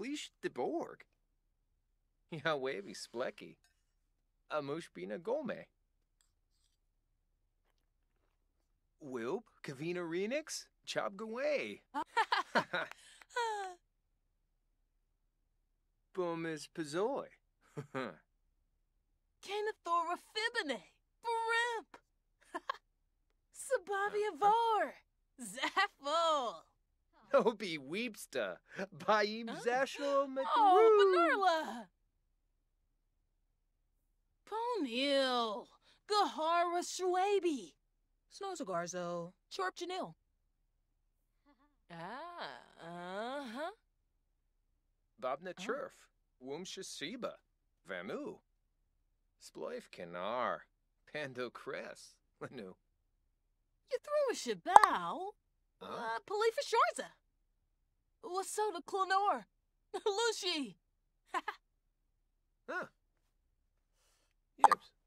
Bleach de Borg. Yawevi Splecky. bina gome. Wilp, Kavina Renix, Chobgaway. Bumis Pazoi. Canathora Fibine. Brimp. Sabavia Vor. Soapy Weepster by Zashel McRoom. Oh, Benarla! Ponil, Gahara Suabi, Snowzagarzo, Chorp Janil. Ah, uh-huh. Babna oh. Churf, Woomshasiba, Vamu, Sploif Kanar, Pando Cress, Lanu. You threw a shabal? Huh? Uh, Palifa Sharza. Wasota Clonor! Lucy! huh. Yes.